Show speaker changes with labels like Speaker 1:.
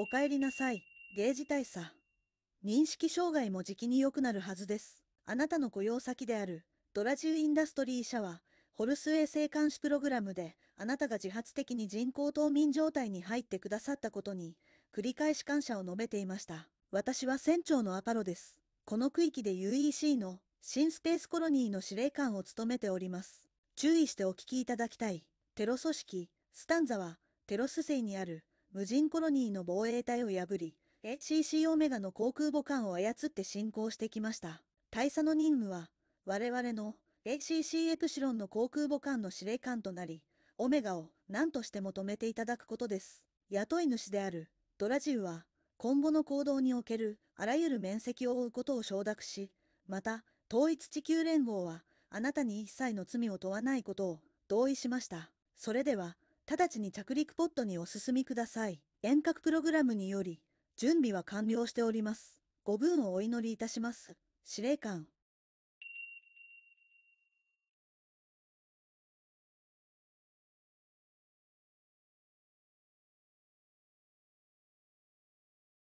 Speaker 1: お帰りなさい、芸事大佐。
Speaker 2: 認識障害もじきに良くなるはずです。あなたの雇用先である、ドラジュインダストリー社は、ホルスウェイ性監視プログラムで、あなたが自発的に人工冬眠状態に入ってくださったことに、繰り返し感謝を述べていました。私は船長のアパロです。この区域で UEC の新スペースコロニーの司令官を務めております。注意してお聞きいただきたい。テロ組織、スタンザは、テロスセにある無人コロニーの防衛隊を破り、HCC オメガの航空母艦を操って進行してきました。大佐の任務は、我々の HCC エプシロンの航空母艦の司令官となり、オメガを何としても止めていただくことです。雇い主であるドラジウは、今後の行動におけるあらゆる面積を負うことを承諾し、また、統一地球連合は、あなたに一切の罪を問わないことを同意しました。それでは、直ちに着陸ポットにお進みください。遠隔プログラムにより、準備は完了しております。
Speaker 1: ご分をお祈りいたします。司令官。